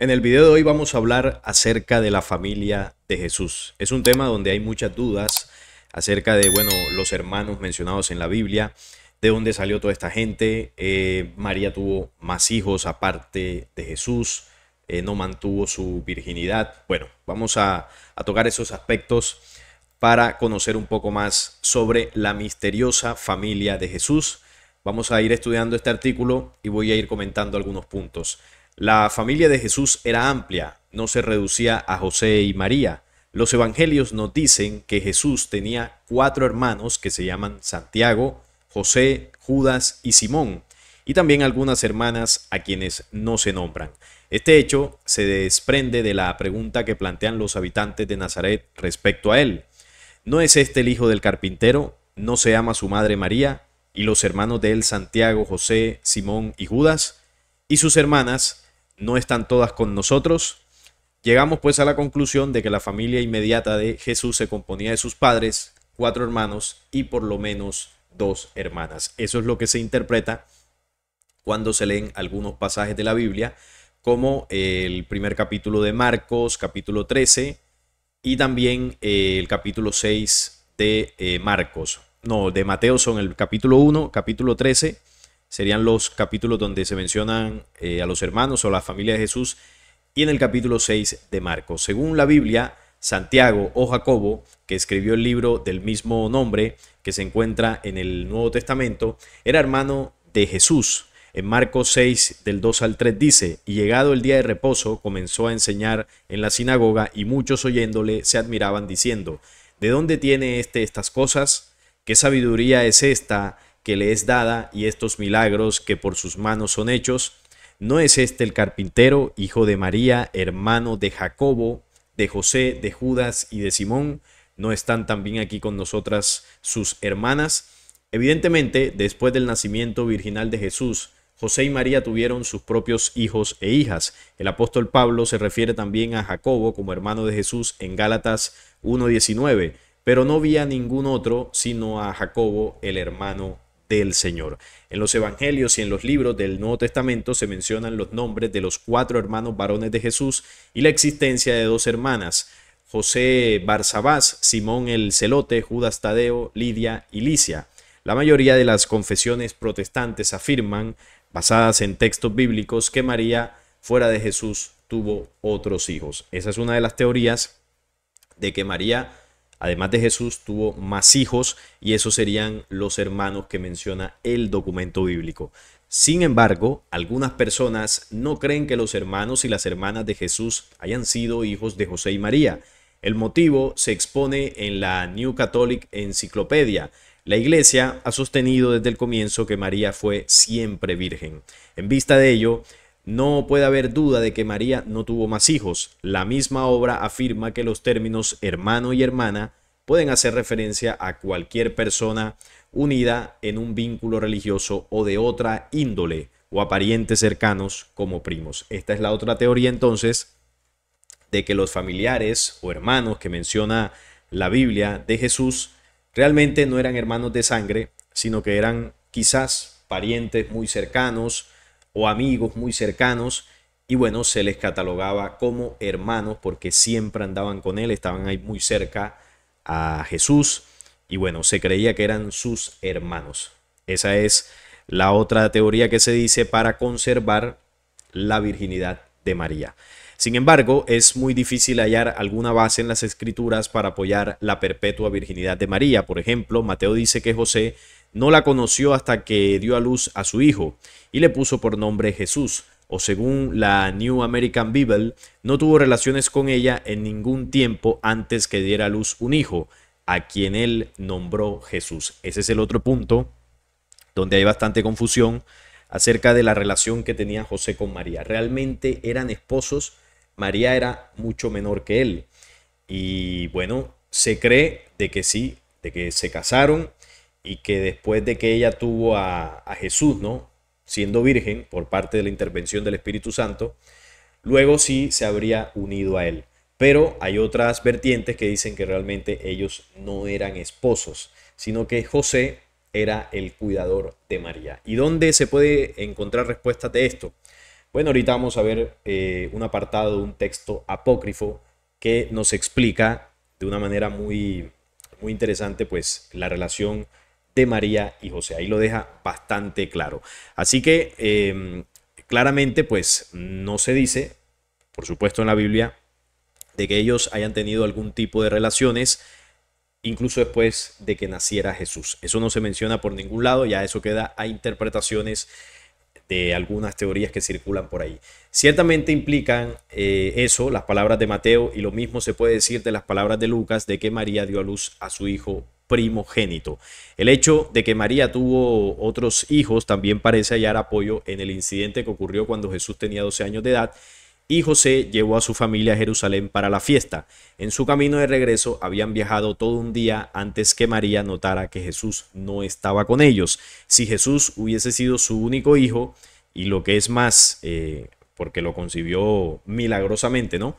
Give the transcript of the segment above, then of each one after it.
En el video de hoy vamos a hablar acerca de la familia de Jesús. Es un tema donde hay muchas dudas acerca de, bueno, los hermanos mencionados en la Biblia, de dónde salió toda esta gente. Eh, María tuvo más hijos aparte de Jesús, eh, no mantuvo su virginidad. Bueno, vamos a tocar esos aspectos para conocer un poco más sobre la misteriosa familia de Jesús. Vamos a ir estudiando este artículo y voy a ir comentando algunos puntos. La familia de Jesús era amplia, no se reducía a José y María. Los evangelios nos dicen que Jesús tenía cuatro hermanos que se llaman Santiago, José, Judas y Simón, y también algunas hermanas a quienes no se nombran. Este hecho se desprende de la pregunta que plantean los habitantes de Nazaret respecto a él. ¿No es este el hijo del carpintero? ¿No se ama su madre María? ¿Y los hermanos de él Santiago, José, Simón y Judas? Y sus hermanas no están todas con nosotros. Llegamos pues a la conclusión de que la familia inmediata de Jesús se componía de sus padres, cuatro hermanos y por lo menos dos hermanas. Eso es lo que se interpreta cuando se leen algunos pasajes de la Biblia, como el primer capítulo de Marcos, capítulo 13, y también eh, el capítulo 6 de eh, Marcos. No, de Mateo son el capítulo 1, capítulo 13 serían los capítulos donde se mencionan eh, a los hermanos o la familia de Jesús y en el capítulo 6 de Marcos. Según la Biblia, Santiago o Jacobo, que escribió el libro del mismo nombre que se encuentra en el Nuevo Testamento, era hermano de Jesús. En Marcos 6 del 2 al 3 dice, y llegado el día de reposo comenzó a enseñar en la sinagoga y muchos oyéndole se admiraban diciendo, ¿de dónde tiene éste estas cosas? ¿Qué sabiduría es esta? le es dada y estos milagros que por sus manos son hechos, ¿no es este el carpintero, hijo de María, hermano de Jacobo, de José, de Judas y de Simón? ¿No están también aquí con nosotras sus hermanas? Evidentemente, después del nacimiento virginal de Jesús, José y María tuvieron sus propios hijos e hijas. El apóstol Pablo se refiere también a Jacobo como hermano de Jesús en Gálatas 1.19, pero no vi a ningún otro sino a Jacobo, el hermano del Señor. En los Evangelios y en los libros del Nuevo Testamento se mencionan los nombres de los cuatro hermanos varones de Jesús y la existencia de dos hermanas, José Barsabás, Simón el Celote, Judas Tadeo, Lidia y Licia. La mayoría de las confesiones protestantes afirman, basadas en textos bíblicos, que María, fuera de Jesús, tuvo otros hijos. Esa es una de las teorías de que María Además de Jesús, tuvo más hijos y esos serían los hermanos que menciona el documento bíblico. Sin embargo, algunas personas no creen que los hermanos y las hermanas de Jesús hayan sido hijos de José y María. El motivo se expone en la New Catholic Encyclopedia. La Iglesia ha sostenido desde el comienzo que María fue siempre virgen. En vista de ello, no puede haber duda de que María no tuvo más hijos. La misma obra afirma que los términos hermano y hermana pueden hacer referencia a cualquier persona unida en un vínculo religioso o de otra índole o a parientes cercanos como primos. Esta es la otra teoría entonces de que los familiares o hermanos que menciona la Biblia de Jesús realmente no eran hermanos de sangre, sino que eran quizás parientes muy cercanos, amigos muy cercanos y bueno, se les catalogaba como hermanos porque siempre andaban con él, estaban ahí muy cerca a Jesús y bueno, se creía que eran sus hermanos. Esa es la otra teoría que se dice para conservar la virginidad de María. Sin embargo, es muy difícil hallar alguna base en las escrituras para apoyar la perpetua virginidad de María. Por ejemplo, Mateo dice que José no la conoció hasta que dio a luz a su hijo y le puso por nombre Jesús, o según la New American Bible, no tuvo relaciones con ella en ningún tiempo antes que diera a luz un hijo, a quien él nombró Jesús. Ese es el otro punto donde hay bastante confusión acerca de la relación que tenía José con María. Realmente eran esposos, María era mucho menor que él. Y bueno, se cree de que sí, de que se casaron y que después de que ella tuvo a, Jesús, ¿no? Siendo virgen por parte de la intervención del Espíritu Santo, luego sí se habría unido a él. Pero hay otras vertientes que dicen que realmente ellos no eran esposos, sino que José era el cuidador de María. ¿Y dónde se puede encontrar respuesta de esto? Bueno, ahorita vamos a ver eh, un apartado de un texto apócrifo que nos explica de una manera muy, muy interesante pues la relación de María y José. Ahí lo deja bastante claro. Así que em, claramente pues no se dice, por supuesto en la Biblia, de que ellos hayan tenido algún tipo de relaciones incluso después de que naciera Jesús. Eso no se menciona por ningún lado, ya eso queda a interpretaciones de algunas teorías que circulan por ahí. Ciertamente implican eh, eso, las palabras de Mateo, y lo mismo se puede decir de las palabras de Lucas, de que María dio a luz a su hijo primogénito. El hecho de que María tuvo otros hijos también parece hallar apoyo en el incidente que ocurrió cuando Jesús tenía 12 años de edad y José llevó a su familia a Jerusalén para la fiesta. En su camino de regreso habían viajado todo un día antes que María notara que Jesús no estaba con ellos. Si Jesús hubiese sido su único hijo, y lo que es más, eh, porque lo concibió milagrosamente, ¿no?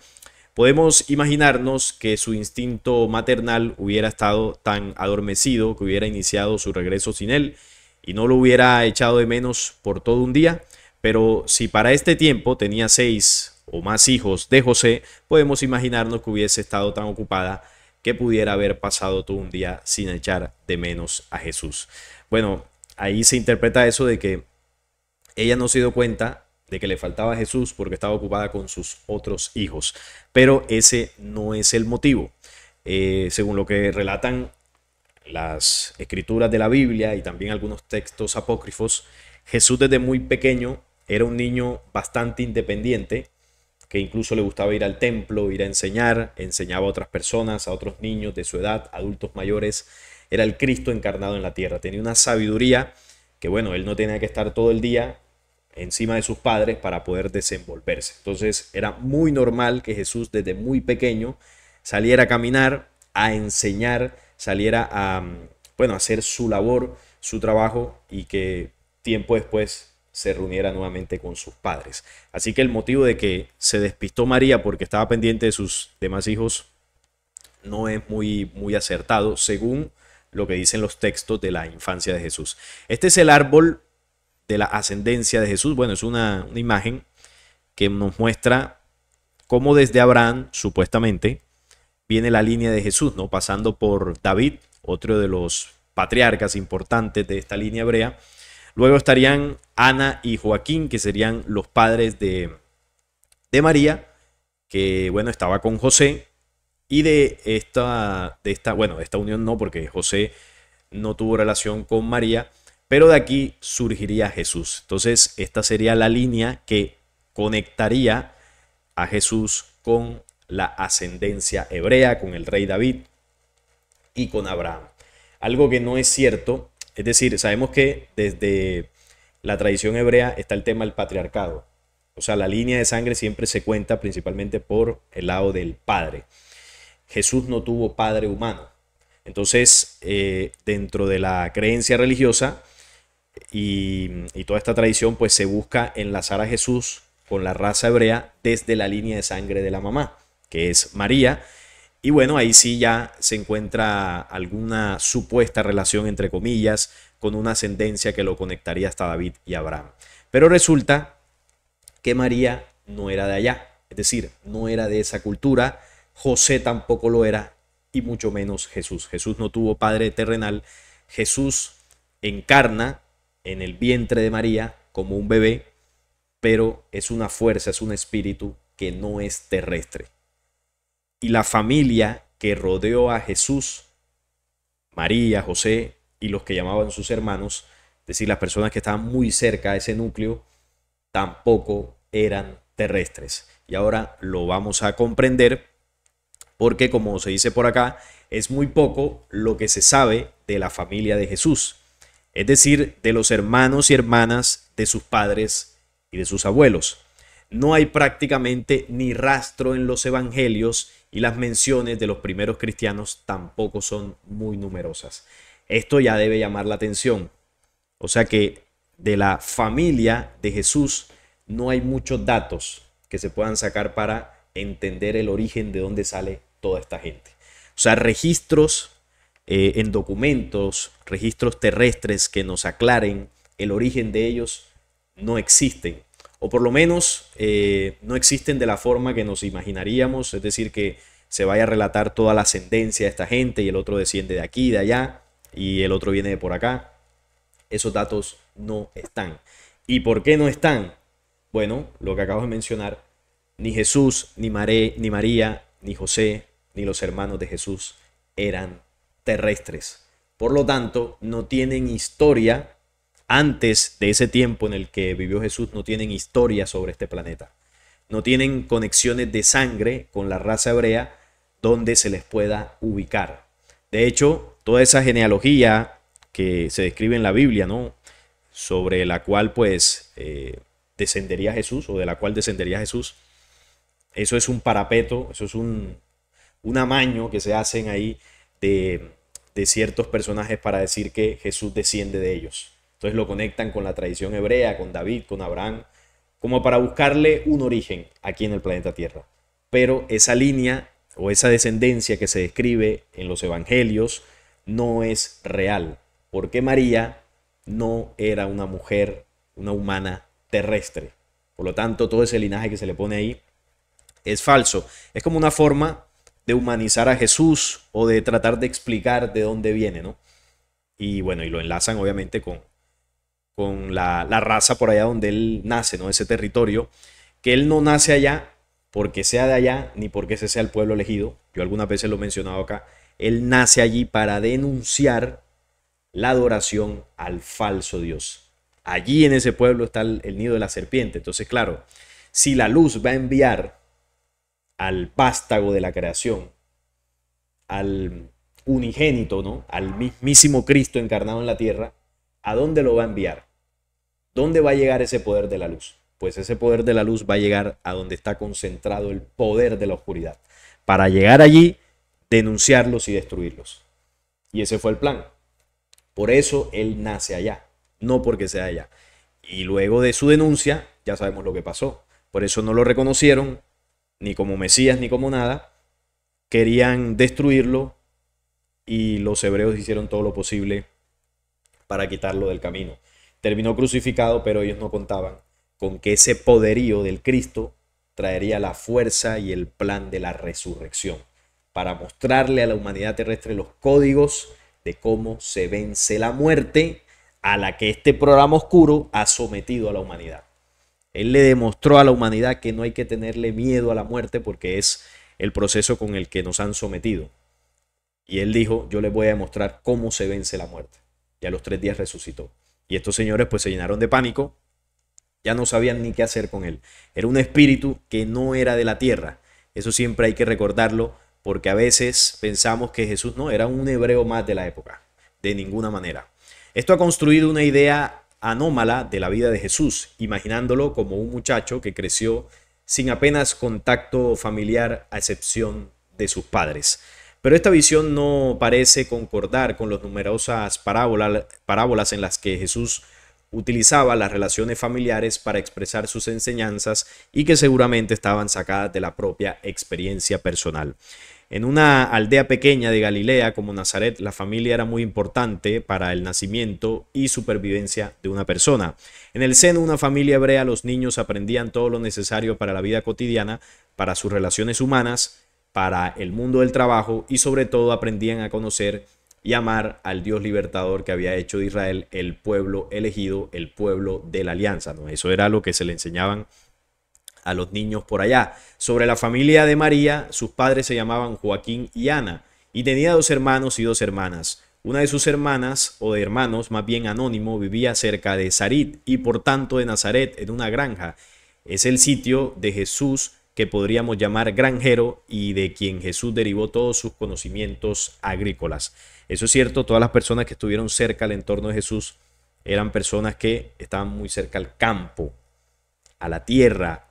Podemos imaginarnos que su instinto maternal hubiera estado tan adormecido que hubiera iniciado su regreso sin él y no lo hubiera echado de menos por todo un día, pero si para este tiempo tenía seis o más hijos de José, podemos imaginarnos que hubiese estado tan ocupada que pudiera haber pasado todo un día sin echar de menos a Jesús. Bueno, ahí se interpreta eso de que ella no se dio cuenta de que le faltaba a Jesús porque estaba ocupada con sus otros hijos. Pero ese no es el motivo. Eh, según lo que relatan las escrituras de la Biblia y también algunos textos apócrifos, Jesús desde muy pequeño era un niño bastante independiente, que incluso le gustaba ir al templo, ir a enseñar, enseñaba a otras personas, a otros niños de su edad, adultos mayores. Era el Cristo encarnado en la tierra, tenía una sabiduría que bueno, él no tenía que estar todo el día encima de sus padres para poder desenvolverse. Entonces era muy normal que Jesús desde muy pequeño saliera a caminar, a enseñar, saliera a, bueno, hacer su labor, su trabajo y que tiempo después se reuniera nuevamente con sus padres. Así que el motivo de que se despistó María porque estaba pendiente de sus demás hijos no es muy, muy acertado, según lo que dicen los textos de la infancia de Jesús. Este es el árbol de la ascendencia de Jesús. Bueno, es una, imagen que nos muestra cómo desde Abraham, supuestamente, viene la línea de Jesús, ¿no? Pasando por David, otro de los patriarcas importantes de esta línea hebrea. Luego estarían Ana y Joaquín, que serían los padres de, de María, que bueno, estaba con José. Y de esta, de esta, bueno, de esta unión no, porque José no tuvo relación con María, pero de aquí surgiría Jesús. Entonces, esta sería la línea que conectaría a Jesús con la ascendencia hebrea, con el rey David y con Abraham. Algo que no es cierto, es decir, sabemos que desde la tradición hebrea está el tema del patriarcado. O sea, la línea de sangre siempre se cuenta principalmente por el lado del padre. Jesús no tuvo padre humano. Entonces, eh, dentro de la creencia religiosa, y, toda esta tradición pues se busca enlazar a Jesús con la raza hebrea desde la línea de sangre de la mamá, que es María. Y bueno, ahí sí ya se encuentra alguna supuesta relación, entre comillas, con una ascendencia que lo conectaría hasta David y Abraham. Pero resulta que María no era de allá, es decir, no era de esa cultura, José tampoco lo era, y mucho menos Jesús. Jesús no tuvo padre terrenal, Jesús encarna en el vientre de María como un bebé, pero es una fuerza, es un espíritu que no es terrestre. Y la familia que rodeó a Jesús, María, José y los que llamaban sus hermanos, es decir, las personas que estaban muy cerca de ese núcleo, tampoco eran terrestres. Y ahora lo vamos a comprender porque, como se dice por acá, es muy poco lo que se sabe de la familia de Jesús es decir, de los hermanos y hermanas de sus padres y de sus abuelos. No hay prácticamente ni rastro en los evangelios y las menciones de los primeros cristianos tampoco son muy numerosas. Esto ya debe llamar la atención. O sea que de la familia de Jesús no hay muchos datos que se puedan sacar para entender el origen de dónde sale toda esta gente. O sea, registros eh, en documentos, registros terrestres que nos aclaren el origen de ellos, no existen. O por lo menos eh, no existen de la forma que nos imaginaríamos, es decir, que se vaya a relatar toda la ascendencia de esta gente y el otro desciende de aquí, de allá, y el otro viene de por acá. Esos datos no están. ¿Y por qué no están? Bueno, lo que acabo de mencionar, ni Jesús, ni, Maré, ni María, ni José, ni los hermanos de Jesús eran terrestres. Por lo tanto, no tienen historia antes de ese tiempo en el que vivió Jesús, no tienen historia sobre este planeta. No tienen conexiones de sangre con la raza hebrea donde se les pueda ubicar. De hecho, toda esa genealogía que se describe en la Biblia, ¿no? Sobre la cual pues eh, descendería Jesús o de la cual descendería Jesús, eso es un parapeto, eso es un, un amaño que se hacen ahí de, ciertos personajes para decir que Jesús desciende de ellos. Entonces lo conectan con la tradición hebrea, con David, con Abraham, como para buscarle un origen aquí en el planeta Tierra. Pero esa línea o esa descendencia que se describe en los evangelios no es real, porque María no era una mujer, una humana terrestre. Por lo tanto, todo ese linaje que se le pone ahí es falso. Es como una forma de humanizar a Jesús o de tratar de explicar de dónde viene, ¿no? Y bueno, y lo enlazan obviamente con, con la, la raza por allá donde él nace, ¿no? Ese territorio, que él no nace allá porque sea de allá ni porque ese sea el pueblo elegido. Yo algunas veces lo he mencionado acá. Él nace allí para denunciar la adoración al falso Dios. Allí en ese pueblo está el, el nido de la serpiente. Entonces, claro, si la luz va a enviar al vástago de la creación, al unigénito, ¿no? Al mismísimo Cristo encarnado en la tierra, ¿a dónde lo va a enviar? ¿Dónde va a llegar ese poder de la luz? Pues ese poder de la luz va a llegar a donde está concentrado el poder de la oscuridad. Para llegar allí, denunciarlos y destruirlos. Y ese fue el plan. Por eso él nace allá, no porque sea allá. Y luego de su denuncia, ya sabemos lo que pasó. Por eso no lo reconocieron, ni como Mesías, ni como nada. Querían destruirlo y los hebreos hicieron todo lo posible para quitarlo del camino. Terminó crucificado, pero ellos no contaban con que ese poderío del Cristo traería la fuerza y el plan de la resurrección para mostrarle a la humanidad terrestre los códigos de cómo se vence la muerte a la que este programa oscuro ha sometido a la humanidad. Él le demostró a la humanidad que no hay que tenerle miedo a la muerte porque es el proceso con el que nos han sometido. Y él dijo, yo les voy a demostrar cómo se vence la muerte. Y a los tres días resucitó. Y estos señores pues se llenaron de pánico, ya no sabían ni qué hacer con él. Era un espíritu que no era de la tierra. Eso siempre hay que recordarlo porque a veces pensamos que Jesús no era un hebreo más de la época. De ninguna manera. Esto ha construido una idea anómala de la vida de Jesús, imaginándolo como un muchacho que creció sin apenas contacto familiar a excepción de sus padres. Pero esta visión no parece concordar con las numerosas parábolas en las que Jesús utilizaba las relaciones familiares para expresar sus enseñanzas y que seguramente estaban sacadas de la propia experiencia personal. En una aldea pequeña de Galilea como Nazaret, la familia era muy importante para el nacimiento y supervivencia de una persona. En el seno de una familia hebrea los niños aprendían todo lo necesario para la vida cotidiana, para sus relaciones humanas, para el mundo del trabajo y sobre todo aprendían a conocer y amar al Dios libertador que había hecho de Israel el pueblo elegido, el pueblo de la alianza. Eso era lo que se le enseñaban a los niños por allá. Sobre la familia de María, sus padres se llamaban Joaquín y Ana, y tenía dos hermanos y dos hermanas. Una de sus hermanas, o de hermanos más bien anónimo, vivía cerca de Sarit y por tanto de Nazaret, en una granja. Es el sitio de Jesús que podríamos llamar granjero y de quien Jesús derivó todos sus conocimientos agrícolas. Eso es cierto, todas las personas que estuvieron cerca al entorno de Jesús eran personas que estaban muy cerca al campo, a la tierra,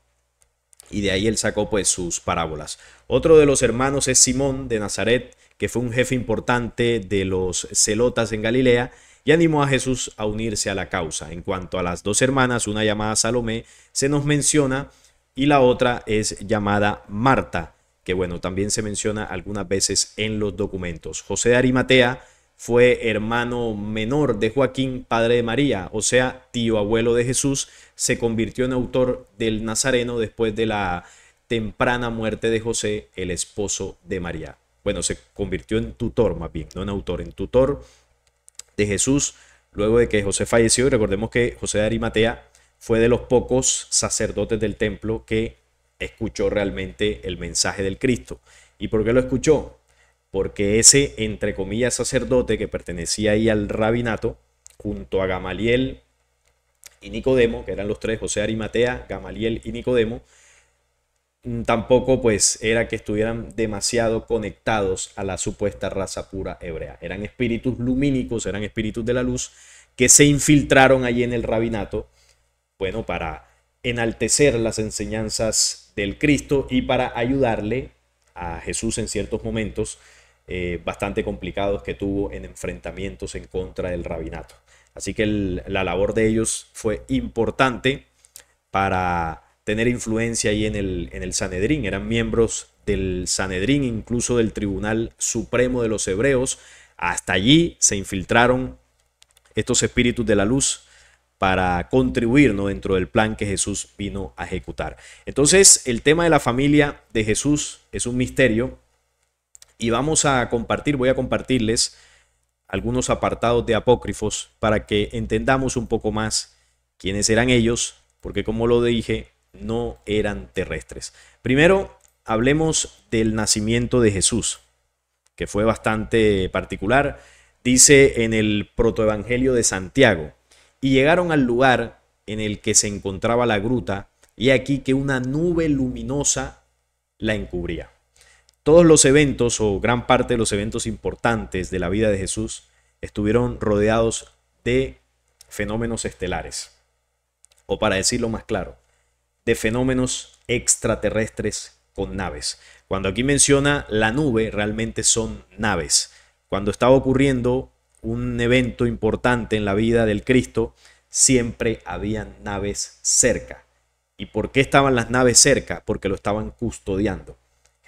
y de ahí él sacó pues sus parábolas. Otro de los hermanos es Simón de Nazaret, que fue un jefe importante de los celotas en Galilea y animó a Jesús a unirse a la causa. En cuanto a las dos hermanas, una llamada Salomé se nos menciona y la otra es llamada Marta, que bueno, también se menciona algunas veces en los documentos. José de Arimatea fue hermano menor de Joaquín, padre de María, o sea, tío abuelo de Jesús, se convirtió en autor del Nazareno después de la temprana muerte de José, el esposo de María. Bueno, se convirtió en tutor más bien, no en autor, en tutor de Jesús, luego de que José falleció, y recordemos que José de Arimatea fue de los pocos sacerdotes del templo que escuchó realmente el mensaje del Cristo. ¿Y por qué lo escuchó? porque ese, entre comillas, sacerdote que pertenecía ahí al rabinato, junto a Gamaliel y Nicodemo, que eran los tres, José Arimatea, Gamaliel y Nicodemo, mm, tampoco pues era que estuvieran demasiado conectados a la supuesta raza pura hebrea. Eran espíritus lumínicos, eran espíritus de la luz que se infiltraron allí en el rabinato, bueno, para enaltecer las enseñanzas del Cristo y para ayudarle a Jesús en ciertos momentos eh, bastante complicados que tuvo en enfrentamientos en contra del rabinato. Así que la labor de ellos fue importante para tener influencia ahí en el, en el Sanedrín. Eran miembros del Sanedrín, incluso del Tribunal Supremo de los Hebreos. Hasta allí se infiltraron estos espíritus de la luz para contribuir ¿no? dentro del plan que Jesús vino a ejecutar. Entonces, el tema de la familia de Jesús es un misterio y vamos a compartir, voy a compartirles algunos apartados de apócrifos para que entendamos un poco más quiénes eran ellos, porque como lo dije, no eran terrestres. Primero, hablemos del nacimiento de Jesús, que fue bastante particular. Dice en el protoevangelio de Santiago, y llegaron al lugar en el que se encontraba la gruta, y aquí que una nube luminosa la encubría. Todos los eventos o gran parte de los eventos importantes de la vida de Jesús estuvieron rodeados de fenómenos estelares, o para decirlo más claro, de fenómenos extraterrestres con naves. Cuando aquí menciona la nube, realmente son naves. Cuando estaba ocurriendo un evento importante en la vida del Cristo, siempre había naves cerca. ¿Y por qué estaban las naves cerca? Porque lo estaban custodiando.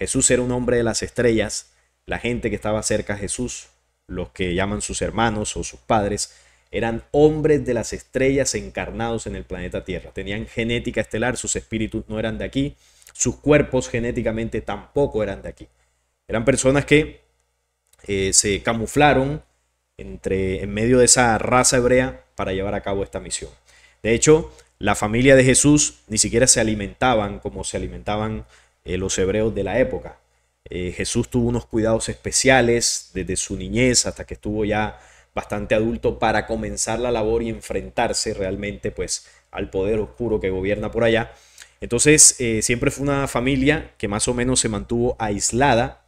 Jesús era un hombre de las estrellas, la gente que estaba cerca a Jesús, los que llaman sus hermanos o sus padres, eran hombres de las estrellas encarnados en el planeta Tierra. Tenían genética estelar, sus espíritus no eran de aquí, sus cuerpos genéticamente tampoco eran de aquí. Eran personas que eh, se camuflaron entre, en medio de esa raza hebrea para llevar a cabo esta misión. De hecho, la familia de Jesús ni siquiera se alimentaban como se alimentaban eh, los hebreos de la época. Eh, Jesús tuvo unos cuidados especiales desde su niñez hasta que estuvo ya bastante adulto para comenzar la labor y enfrentarse realmente pues al poder oscuro que gobierna por allá. Entonces eh, siempre fue una familia que más o menos se mantuvo aislada.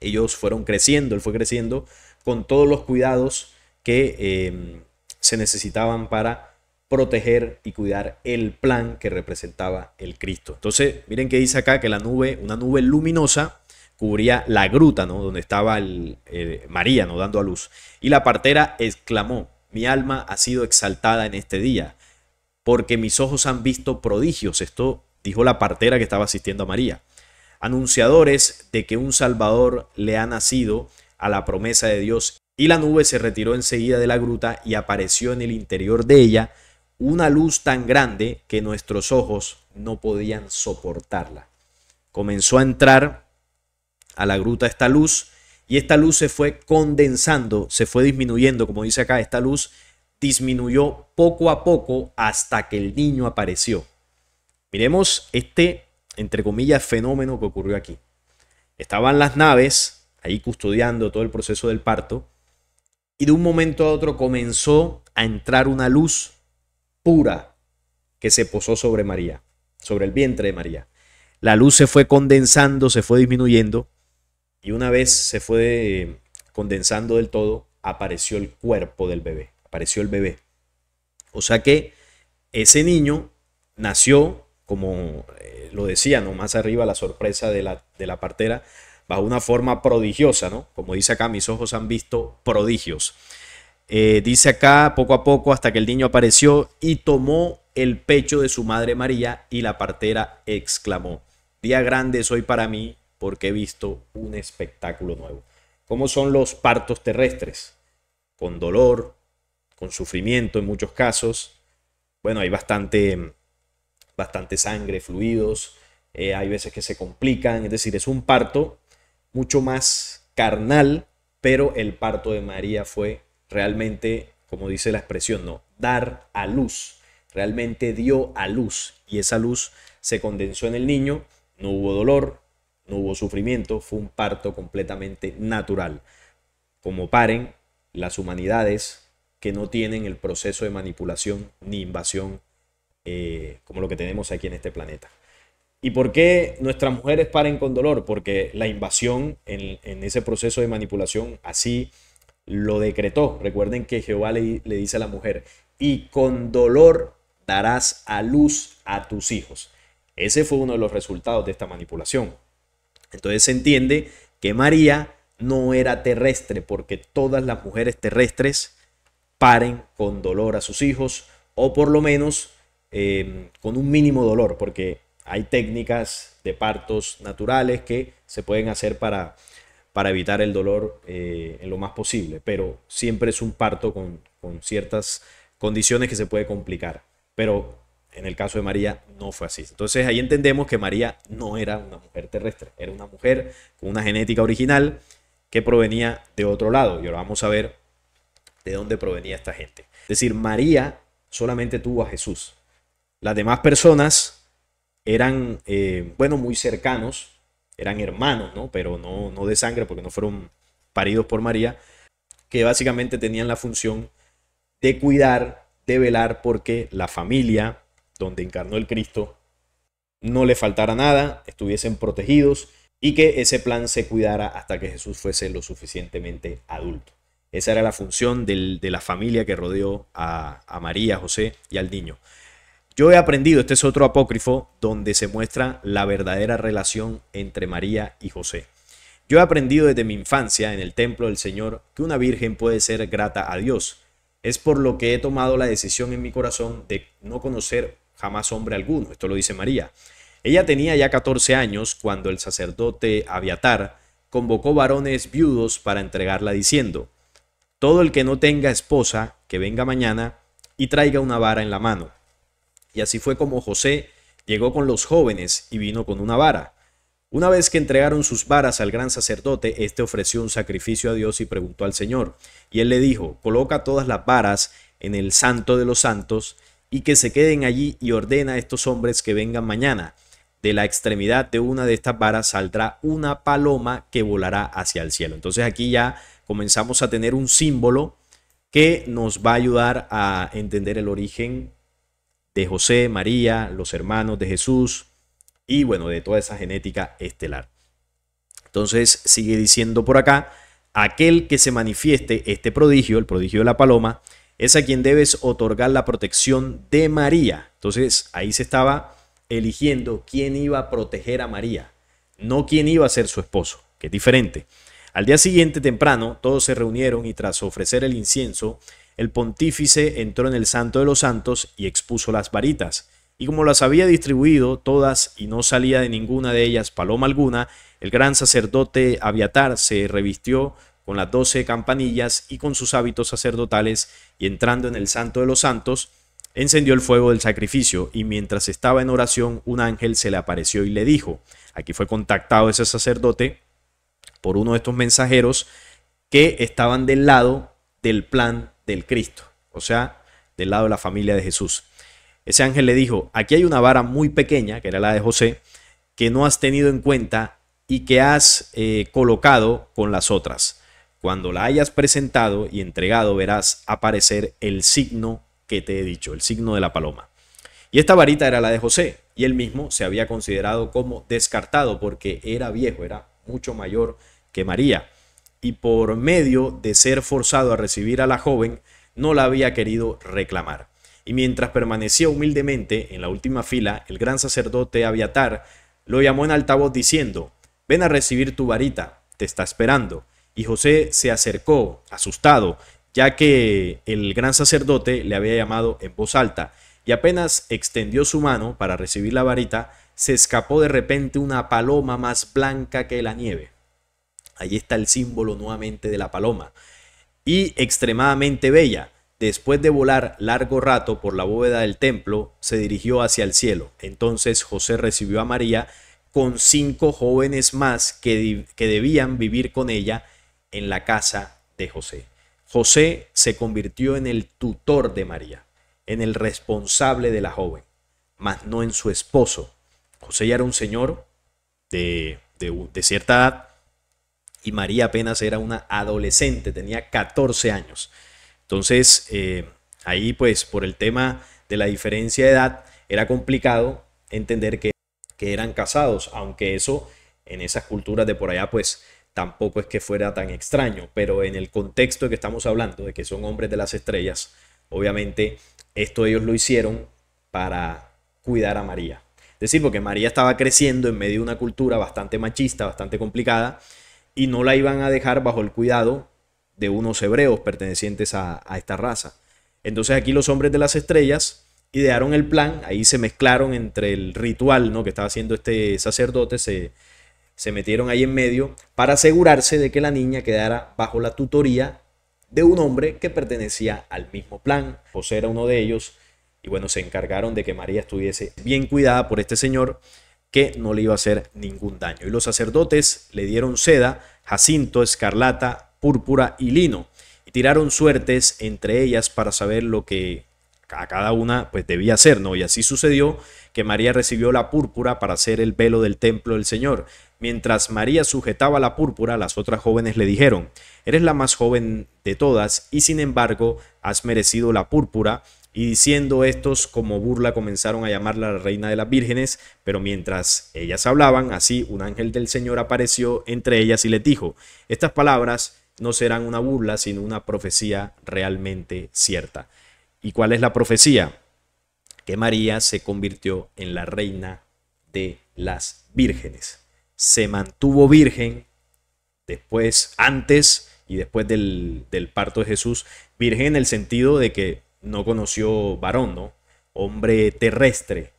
Ellos fueron creciendo, él fue creciendo con todos los cuidados que se necesitaban para proteger y cuidar el plan que representaba el Cristo. Entonces, miren que dice acá que la nube, una nube luminosa, cubría la gruta, ¿no? Donde estaba el, María, ¿no? Dando a luz. Y la partera exclamó, mi alma ha sido exaltada en este día, porque mis ojos han visto prodigios. Esto dijo la partera que estaba asistiendo a María. Anunciadores de que un Salvador le ha nacido a la promesa de Dios. Y la nube se retiró enseguida de la gruta y apareció en el interior de ella una luz tan grande que nuestros ojos no podían soportarla. Comenzó a entrar a la gruta esta luz y esta luz se fue condensando, se fue disminuyendo, como dice acá, esta luz disminuyó poco a poco hasta que el niño apareció. Miremos este, entre comillas, fenómeno que ocurrió aquí. Estaban las naves ahí custodiando todo el proceso del parto y de un momento a otro comenzó a entrar una luz pura que se posó sobre María, sobre el vientre de María. La luz se fue condensando, se fue disminuyendo y una vez se fue eh, condensando del todo, apareció el cuerpo del bebé, apareció el bebé. O sea que ese niño nació, como eh, lo decía, ¿no? más arriba la sorpresa de la, de la partera, bajo una forma prodigiosa, ¿no? Como dice acá, mis ojos han visto prodigios. Eh, dice acá, poco a poco, hasta que el niño apareció y tomó el pecho de su madre María y la partera exclamó, día grande soy para mí porque he visto un espectáculo nuevo. ¿Cómo son los partos terrestres? Con dolor, con sufrimiento en muchos casos. Bueno, hay bastante, bastante sangre, fluidos. Eh, hay veces que se complican. Es decir, es un parto mucho más carnal, pero el parto de María fue realmente, como dice la expresión, no, dar a luz. Realmente dio a luz y esa luz se condensó en el niño, no hubo dolor, no hubo sufrimiento, fue un parto completamente natural. Como paren las humanidades que no tienen el proceso de manipulación ni invasión eh, como lo que tenemos aquí en este planeta. ¿Y por qué nuestras mujeres paren con dolor? Porque la invasión en, en ese proceso de manipulación así lo decretó. Recuerden que Jehová le, dice a la mujer, y con dolor darás a luz a tus hijos. Ese fue uno de los resultados de esta manipulación. Entonces se entiende que María no era terrestre, porque todas las mujeres terrestres paren con dolor a sus hijos, o por lo menos em, con un mínimo dolor, porque hay técnicas de partos naturales que se pueden hacer para para evitar el dolor eh, en lo más posible, pero siempre es un parto con, ciertas condiciones que se puede complicar, pero en el caso de María no fue así. Entonces ahí entendemos que María no era una mujer terrestre, era una mujer con una genética original que provenía de otro lado, y ahora vamos a ver de dónde provenía esta gente. Es decir, María solamente tuvo a Jesús, las demás personas eran, eh, bueno, muy cercanos, eran hermanos, ¿no? Pero no, no de sangre porque no fueron paridos por María, que básicamente tenían la función de cuidar, de velar porque la familia donde encarnó el Cristo no le faltara nada, estuviesen protegidos y que ese plan se cuidara hasta que Jesús fuese lo suficientemente adulto. Esa era la función de la familia que rodeó a, a María, José y al niño. Yo he aprendido, este es otro apócrifo donde se muestra la verdadera relación entre María y José. Yo he aprendido desde mi infancia en el templo del Señor que una virgen puede ser grata a Dios. Es por lo que he tomado la decisión en mi corazón de no conocer jamás hombre alguno. Esto lo dice María. Ella tenía ya 14 años cuando el sacerdote Abiatar convocó varones viudos para entregarla diciendo, Todo el que no tenga esposa, que venga mañana y traiga una vara en la mano y así fue como José llegó con los jóvenes y vino con una vara. Una vez que entregaron sus varas al gran sacerdote, éste ofreció un sacrificio a Dios y preguntó al Señor. Y él le dijo, coloca todas las varas en el santo de los santos y que se queden allí y ordena a estos hombres que vengan mañana. De la extremidad de una de estas varas saldrá una paloma que volará hacia el cielo. Entonces aquí ya comenzamos a tener un símbolo que nos va a ayudar a entender el origen de José, María, los hermanos de Jesús y bueno, de toda esa genética estelar. Entonces sigue diciendo por acá, aquel que se manifieste este prodigio, el prodigio de la paloma, es a quien debes otorgar la protección de María. Entonces ahí se estaba eligiendo quién iba a proteger a María, no quién iba a ser su esposo, que es diferente. Al día siguiente temprano, todos se reunieron y tras ofrecer el incienso, el pontífice entró en el Santo de los Santos y expuso las varitas. Y como las había distribuido todas y no salía de ninguna de ellas paloma alguna, el gran sacerdote aviatar se revistió con las doce campanillas y con sus hábitos sacerdotales, y entrando en el Santo de los Santos, encendió el fuego del sacrificio, y mientras estaba en oración, un ángel se le apareció y le dijo, aquí fue contactado ese sacerdote por uno de estos mensajeros que estaban del lado del plan el Cristo, o sea, del lado de la familia de Jesús. Ese ángel le dijo, aquí hay una vara muy pequeña, que era la de José, que no has tenido en cuenta y que has eh, colocado con las otras. Cuando la hayas presentado y entregado verás aparecer el signo que te he dicho, el signo de la paloma. Y esta varita era la de José, y él mismo se había considerado como descartado porque era viejo, era mucho mayor que María y por medio de ser forzado a recibir a la joven, no la había querido reclamar. Y mientras permanecía humildemente en la última fila, el gran sacerdote Aviatar lo llamó en altavoz diciendo, Ven a recibir tu varita, te está esperando. Y José se acercó, asustado, ya que el gran sacerdote le había llamado en voz alta, y apenas extendió su mano para recibir la varita, se escapó de repente una paloma más blanca que la nieve. Allí está el símbolo nuevamente de la paloma. Y extremadamente bella, después de volar largo rato por la bóveda del templo, se dirigió hacia el cielo. Entonces José recibió a María con cinco jóvenes más que, debían vivir con ella en la casa de José. José se convirtió en el tutor de María, en el responsable de la joven, mas no en su esposo. José ya era un señor de, de, de cierta edad y María apenas era una adolescente, tenía 14 años. Entonces, eh, ahí pues por el tema de la diferencia de edad, era complicado entender que, que eran casados, aunque eso en esas culturas de por allá pues tampoco es que fuera tan extraño, pero en el contexto de que estamos hablando, de que son hombres de las estrellas, obviamente esto ellos lo hicieron para cuidar a María. Es decir, porque María estaba creciendo en medio de una cultura bastante machista, bastante complicada, y no la iban a dejar bajo el cuidado de unos hebreos pertenecientes a, esta raza. Entonces aquí los hombres de las estrellas idearon el plan, ahí se mezclaron entre el ritual ¿no? que estaba haciendo este sacerdote, se, se metieron ahí en medio para asegurarse de que la niña quedara bajo la tutoría de un hombre que pertenecía al mismo plan. José era uno de ellos y bueno, se encargaron de que María estuviese bien cuidada por este señor que no le iba a hacer ningún daño. Y los sacerdotes le dieron seda, jacinto, escarlata, púrpura y lino, y tiraron suertes entre ellas para saber lo que a cada una pues debía hacer, ¿no? Y así sucedió que María recibió la púrpura para hacer el velo del templo del Señor. Mientras María sujetaba la púrpura, las otras jóvenes le dijeron, eres la más joven de todas y sin embargo has merecido la púrpura y diciendo estos como burla comenzaron a llamarla la reina de las vírgenes, pero mientras ellas hablaban, así un ángel del Señor apareció entre ellas y les dijo, estas palabras no serán una burla, sino una profecía realmente cierta. ¿Y cuál es la profecía? Que María se convirtió en la reina de las vírgenes. Se mantuvo virgen después, antes y después del, del parto de Jesús, virgen en el sentido de que no conoció varón, Hombre terrestre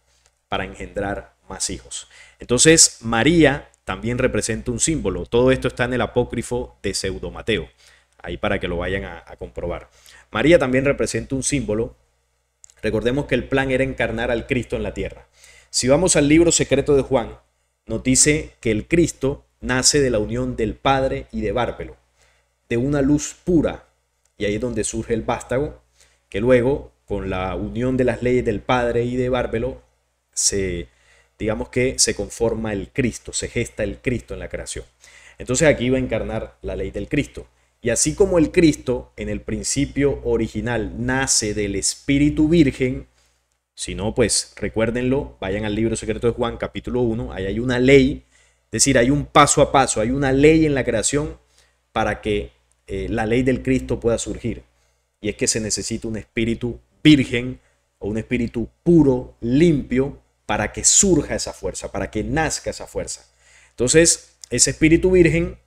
para engendrar más hijos. Entonces, María también representa un símbolo. Todo esto está en el apócrifo de Pseudo Mateo. Ahí para que lo vayan a, a comprobar. María también representa un símbolo. Recordemos que el plan era encarnar al Cristo en la tierra. Si vamos al libro secreto de Juan, nos dice que el Cristo nace de la unión del Padre y de Bárbelo, de una luz pura, y ahí es donde surge el vástago, que luego, con la unión de las leyes del Padre y de Bárbelo, se, digamos que se conforma el Cristo, se gesta el Cristo en la creación. Entonces aquí va a encarnar la ley del Cristo. Y así como el Cristo en el principio original nace del Espíritu Virgen, si no, pues recuérdenlo, vayan al libro secreto de Juan capítulo 1, ahí hay una ley, es decir, hay un paso a paso, hay una ley en la creación para que eh, la ley del Cristo pueda surgir y es que se necesita un espíritu virgen o un espíritu puro, limpio, para que surja esa fuerza, para que nazca esa fuerza. Entonces, ese espíritu virgen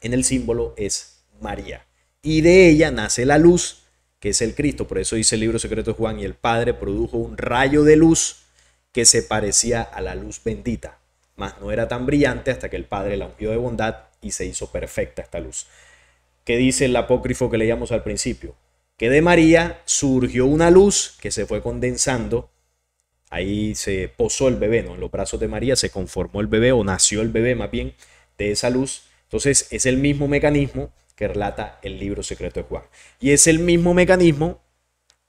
en el símbolo es María. Y de ella nace la luz, que es el Cristo. Por eso dice el libro secreto de Juan, y el Padre produjo un rayo de luz que se parecía a la luz bendita, mas no era tan brillante hasta que el Padre la ungió de bondad y se hizo perfecta esta luz. ¿Qué dice el apócrifo que leíamos al principio? que de María surgió una luz que se fue condensando. Ahí se posó el bebé, ¿no? En los brazos de María se conformó el bebé o nació el bebé más bien de esa luz. Entonces es el mismo mecanismo que relata el libro secreto de Juan. Y es el mismo mecanismo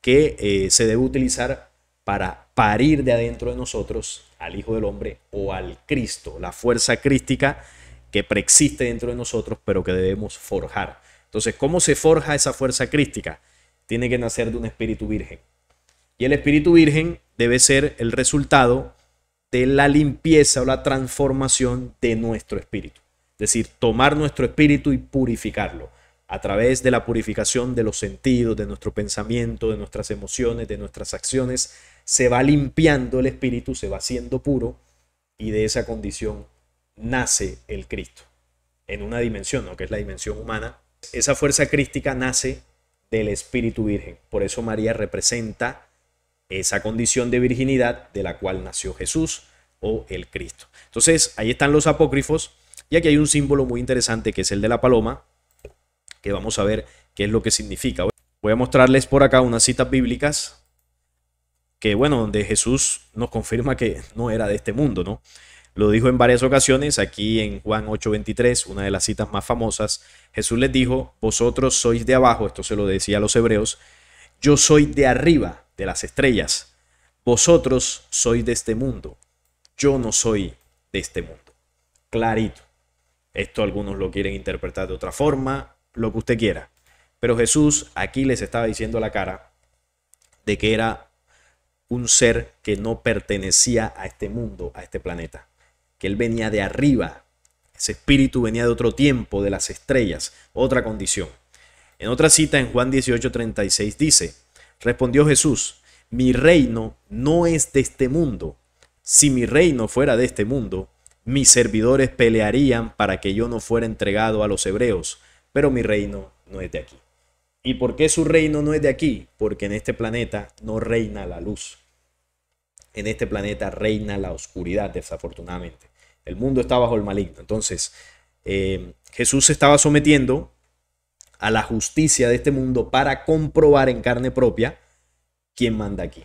que eh, se debe utilizar para parir de adentro de nosotros al Hijo del Hombre o al Cristo, la fuerza crística que preexiste dentro de nosotros, pero que debemos forjar. Entonces, ¿cómo se forja esa fuerza crística? tiene que nacer de un espíritu virgen. Y el espíritu virgen debe ser el resultado de la limpieza o la transformación de nuestro espíritu. Es decir, tomar nuestro espíritu y purificarlo a través de la purificación de los sentidos, de nuestro pensamiento, de nuestras emociones, de nuestras acciones, se va limpiando el espíritu, se va siendo puro y de esa condición nace el Cristo en una dimensión, ¿no? que es la dimensión humana. Esa fuerza crística nace del Espíritu Virgen. Por eso María representa esa condición de virginidad de la cual nació Jesús o el Cristo. Entonces, ahí están los apócrifos y aquí hay un símbolo muy interesante que es el de la paloma, que vamos a ver qué es lo que significa. Voy a mostrarles por acá unas citas bíblicas que, bueno, donde Jesús nos confirma que no era de este mundo, ¿no? Lo dijo en varias ocasiones, aquí en Juan 8:23, una de las citas más famosas, Jesús les dijo, vosotros sois de abajo, esto se lo decía a los hebreos, yo soy de arriba, de las estrellas, vosotros sois de este mundo, yo no soy de este mundo. Clarito. Esto algunos lo quieren interpretar de otra forma, lo que usted quiera. Pero Jesús aquí les estaba diciendo la cara de que era un ser que no pertenecía a este mundo, a este planeta que él venía de arriba. Ese espíritu venía de otro tiempo, de las estrellas, otra condición. En otra cita en Juan 18:36 dice, respondió Jesús, mi reino no es de este mundo. Si mi reino fuera de este mundo, mis servidores pelearían para que yo no fuera entregado a los hebreos, pero mi reino no es de aquí. ¿Y por qué su reino no es de aquí? Porque en este planeta no reina la luz. En este planeta reina la oscuridad, desafortunadamente. El mundo está bajo el maligno. Entonces, eh, Jesús se estaba sometiendo a la justicia de este mundo para comprobar en carne propia quién manda aquí.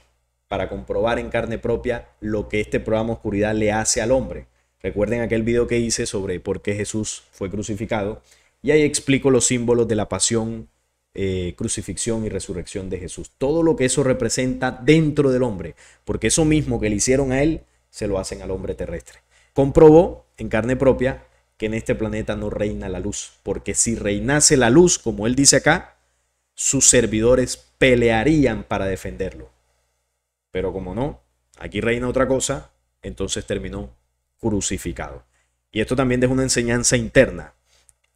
Para comprobar en carne propia lo que este programa oscuridad le hace al hombre. Recuerden aquel video que hice sobre por qué Jesús fue crucificado. Y ahí explico los símbolos de la pasión, eh, crucifixión y resurrección de Jesús. Todo lo que eso representa dentro del hombre. Porque eso mismo que le hicieron a él, se lo hacen al hombre terrestre comprobó en carne propia que en este planeta no reina la luz, porque si reinase la luz, como él dice acá, sus servidores pelearían para defenderlo. Pero como no, aquí reina otra cosa, entonces terminó crucificado. Y esto también es una enseñanza interna.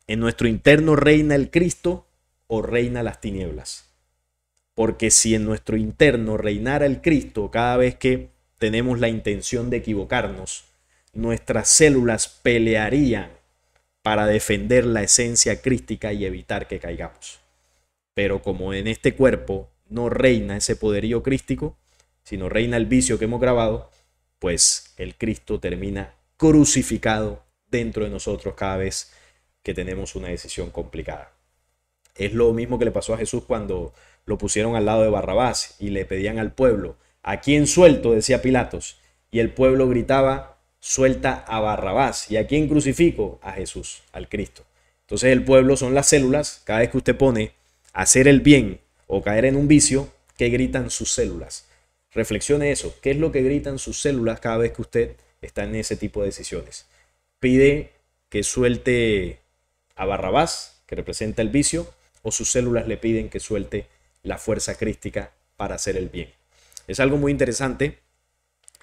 En nuestro interno reina el Cristo o reina las tinieblas. Porque si en nuestro interno reinara el Cristo cada vez que tenemos la intención de equivocarnos, nuestras células pelearían para defender la esencia crística y evitar que caigamos. Pero como en este cuerpo no reina ese poderío crístico, sino reina el vicio que hemos grabado, pues el Cristo termina crucificado dentro de nosotros cada vez que tenemos una decisión complicada. Es lo mismo que le pasó a Jesús cuando lo pusieron al lado de Barrabás y le pedían al pueblo, ¿a quién suelto? decía Pilatos. Y el pueblo gritaba, suelta a Barrabás. ¿Y a quién crucifico? A Jesús, al Cristo. Entonces el pueblo son las células. Cada vez que usted pone hacer el bien o caer en un vicio, ¿qué gritan sus células? Reflexione eso. ¿Qué es lo que gritan sus células cada vez que usted está en ese tipo de decisiones? Pide que suelte a Barrabás, que representa el vicio, o sus células le piden que suelte la fuerza crística para hacer el bien. Es algo muy interesante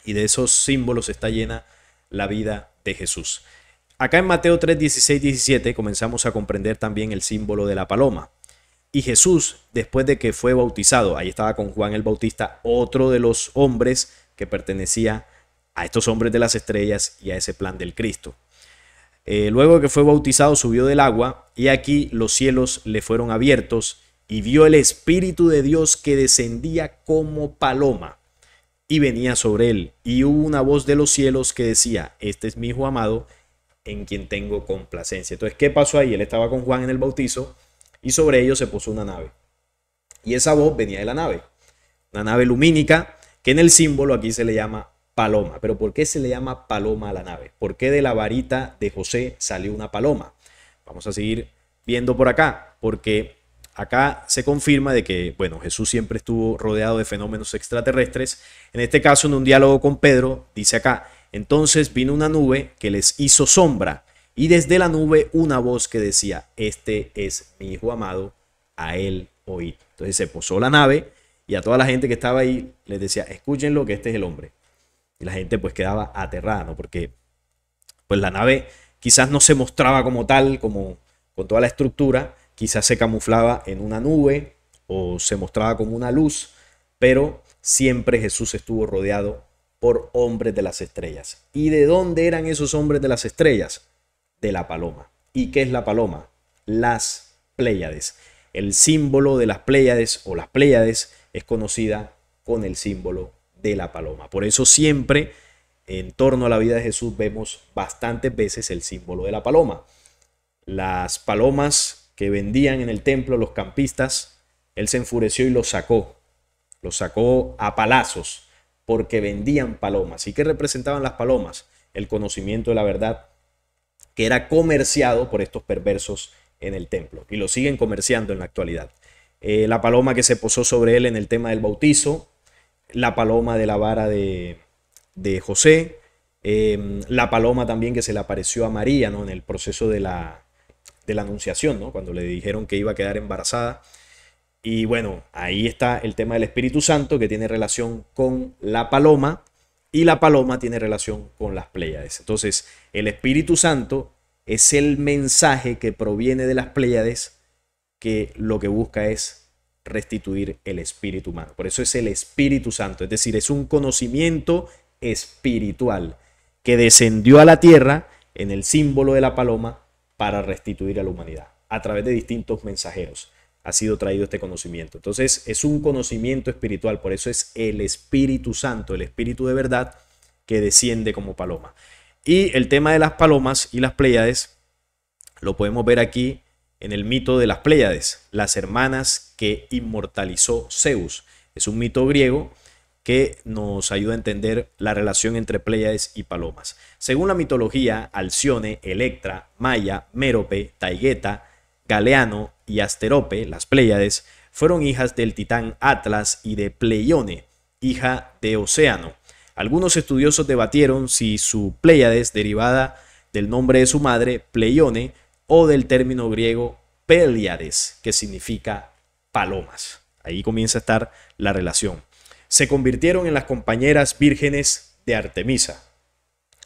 y de esos símbolos está llena la vida de Jesús. Acá en Mateo 3, 16, 17 comenzamos a comprender también el símbolo de la paloma. Y Jesús, después de que fue bautizado, ahí estaba con Juan el Bautista, otro de los hombres que pertenecía a estos hombres de las estrellas y a ese plan del Cristo. Eh, luego que fue bautizado subió del agua y aquí los cielos le fueron abiertos y vio el Espíritu de Dios que descendía como paloma y venía sobre él, y hubo una voz de los cielos que decía, este es mi hijo amado, en quien tengo complacencia. Entonces, ¿qué pasó ahí? Él estaba con Juan en el bautizo, y sobre ellos se puso una nave. Y esa voz venía de la nave, una nave lumínica, que en el símbolo aquí se le llama paloma. Pero ¿por qué se le llama paloma a la nave? ¿Por qué de la varita de José salió una paloma? Vamos a seguir viendo por acá, porque acá se confirma de que, bueno, Jesús siempre estuvo rodeado de fenómenos extraterrestres. En este caso, en un diálogo con Pedro, dice acá, entonces vino una nube que les hizo sombra y desde la nube una voz que decía, este es mi hijo amado, a él oíd. Entonces se posó la nave y a toda la gente que estaba ahí les decía, escúchenlo que este es el hombre. Y la gente pues quedaba aterrada, ¿no? Porque pues la nave quizás no se mostraba como tal, como con toda la estructura, quizás se camuflaba en una nube o se mostraba como una luz, pero siempre Jesús estuvo rodeado por hombres de las estrellas. ¿Y de dónde eran esos hombres de las estrellas? De la paloma. ¿Y qué es la paloma? Las Pléyades. El símbolo de las Pléyades o las Pléyades es conocida con el símbolo de la paloma. Por eso siempre en torno a la vida de Jesús vemos bastantes veces el símbolo de la paloma. Las palomas que vendían en el templo los campistas, él se enfureció y los sacó. Los sacó a palazos porque vendían palomas. ¿Y qué representaban las palomas? El conocimiento de la verdad que era comerciado por estos perversos en el templo. Y lo siguen comerciando en la actualidad. Eh, la paloma que se posó sobre él en el tema del bautizo, la paloma de la vara de, de José, eh, la paloma también que se le apareció a María ¿no? en el proceso de la, de la anunciación, Cuando le dijeron que iba a quedar embarazada. Y bueno, ahí está el tema del Espíritu Santo que tiene relación con la paloma y la paloma tiene relación con las Pléyades. Entonces, el Espíritu Santo es el mensaje que proviene de las Pléyades que lo que busca es restituir el espíritu humano. Por eso es el Espíritu Santo, es decir, es un conocimiento espiritual que descendió a la tierra en el símbolo de la paloma para restituir a la humanidad a través de distintos mensajeros ha sido traído este conocimiento. Entonces es un conocimiento espiritual, por eso es el Espíritu Santo, el Espíritu de verdad que desciende como paloma. Y el tema de las palomas y las Pléyades lo podemos ver aquí en el mito de las Pléyades, las hermanas que inmortalizó Zeus. Es un mito griego que nos ayuda a entender la relación entre Pleiades y palomas. Según la mitología, Alcione, Electra, Maya, Mérope, Taigeta, Galeano y Asterope, las Pleiades, fueron hijas del titán Atlas y de Pleione, hija de Océano. Algunos estudiosos debatieron si su Pleiades, derivada del nombre de su madre, Pleione, o del término griego Peliades, que significa palomas. Ahí comienza a estar la relación se convirtieron en las compañeras vírgenes de Artemisa.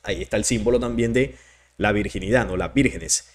Ahí está el símbolo también de la virginidad, no las vírgenes.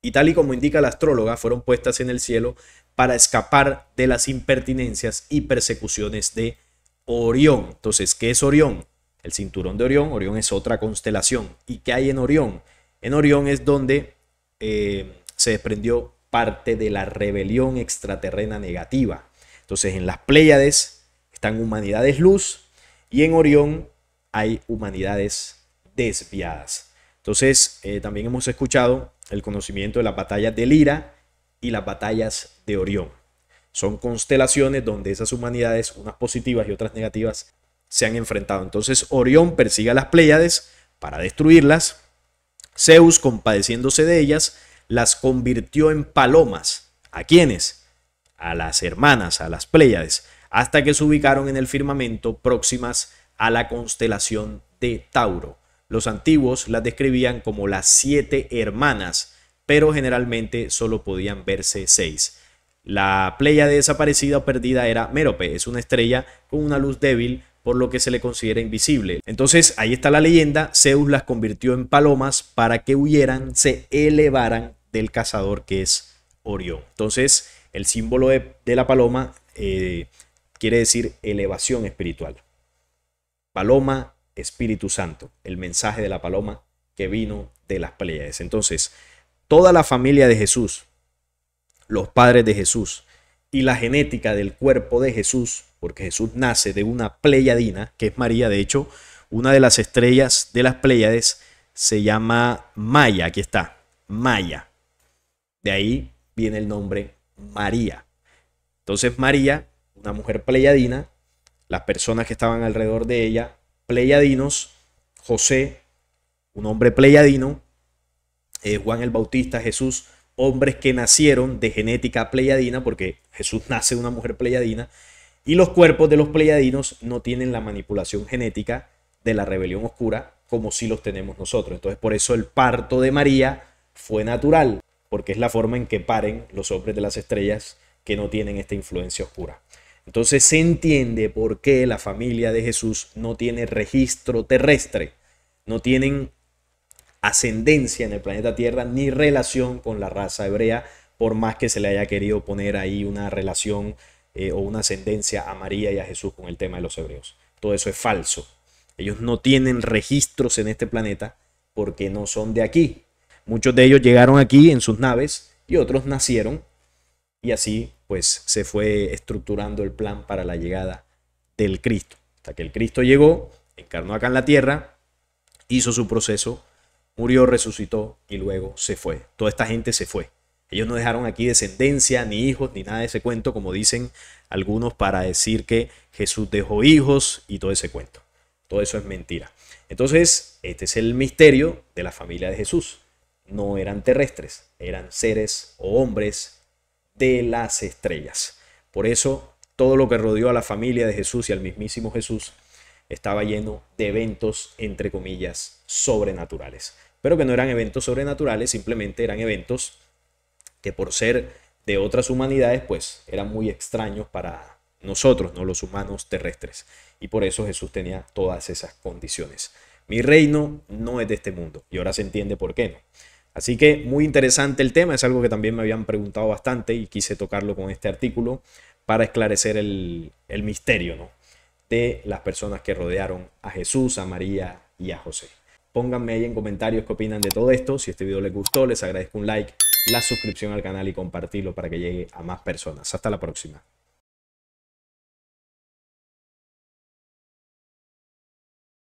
Y tal y como indica la astróloga, fueron puestas en el cielo para escapar de las impertinencias y persecuciones de Orión. Entonces, ¿qué es Orión? El cinturón de Orión. Orión es otra constelación. ¿Y qué hay en Orión? En Orión es donde eh, se desprendió parte de la rebelión extraterrena negativa. Entonces, en las Pléyades están humanidades luz y en Orión hay humanidades desviadas. Entonces, eh, también hemos escuchado el conocimiento de las batallas de Lira y las batallas de Orión. Son constelaciones donde esas humanidades, unas positivas y otras negativas, se han enfrentado. Entonces, Orión persigue a las Pléyades para destruirlas. Zeus, compadeciéndose de ellas, las convirtió en palomas. ¿A quiénes? A las hermanas, a las Pléyades, hasta que se ubicaron en el firmamento próximas a la constelación de Tauro. Los antiguos las describían como las siete hermanas, pero generalmente solo podían verse seis. La playa desaparecida o perdida era Mérope, es una estrella con una luz débil por lo que se le considera invisible. Entonces, ahí está la leyenda, Zeus las convirtió en palomas para que huyeran, se elevaran del cazador que es Orión. Entonces, el símbolo de, la paloma eh, quiere decir elevación espiritual. Paloma, Espíritu Santo, el mensaje de la paloma que vino de las Pleiades. Entonces, toda la familia de Jesús, los padres de Jesús y la genética del cuerpo de Jesús, porque Jesús nace de una Pleiadina, que es María, de hecho, una de las estrellas de las Pleiades se llama Maya, aquí está, Maya. De ahí viene el nombre María. Entonces María una mujer pleiadina las personas que estaban alrededor de ella, pleiadinos José, un hombre pleiadino eh, Juan el Bautista, Jesús, hombres que nacieron de genética pleiadina porque Jesús nace de una mujer pleiadina y los cuerpos de los pleiadinos no tienen la manipulación genética de la rebelión oscura como si los tenemos nosotros. Entonces por eso el parto de María fue natural, porque es la forma en que paren los hombres de las estrellas que no tienen esta influencia oscura. Entonces se entiende por qué la familia de Jesús no tiene registro terrestre, no tienen ascendencia en el planeta Tierra ni relación con la raza hebrea, por más que se le haya querido poner ahí una relación eh, o una ascendencia a María y a Jesús con el tema de los hebreos. Todo eso es falso. Ellos no tienen registros en este planeta porque no son de aquí. Muchos de ellos llegaron aquí en sus naves y otros nacieron y así pues se fue estructurando el plan para la llegada del Cristo. Hasta que el Cristo llegó, encarnó acá en la tierra, hizo su proceso, murió, resucitó y luego se fue. Toda esta gente se fue. Ellos no dejaron aquí descendencia, ni hijos, ni nada de ese cuento, como dicen algunos para decir que Jesús dejó hijos y todo ese cuento. Todo eso es mentira. Entonces, este es el misterio de la familia de Jesús. No eran terrestres, eran seres o hombres de las estrellas. Por eso todo lo que rodeó a la familia de Jesús y al mismísimo Jesús estaba lleno de eventos, entre comillas, sobrenaturales. Pero que no eran eventos sobrenaturales, simplemente eran eventos que por ser de otras humanidades, pues eran muy extraños para nosotros, no los humanos terrestres. Y por eso Jesús tenía todas esas condiciones. Mi reino no es de este mundo. Y ahora se entiende por qué no. Así que muy interesante el tema, es algo que también me habían preguntado bastante y quise tocarlo con este artículo para esclarecer el, misterio ¿no? de las personas que rodearon a Jesús, a María y a José. Pónganme ahí en comentarios qué opinan de todo esto. Si este video les gustó, les agradezco un like, la suscripción al canal y compartirlo para que llegue a más personas. Hasta la próxima.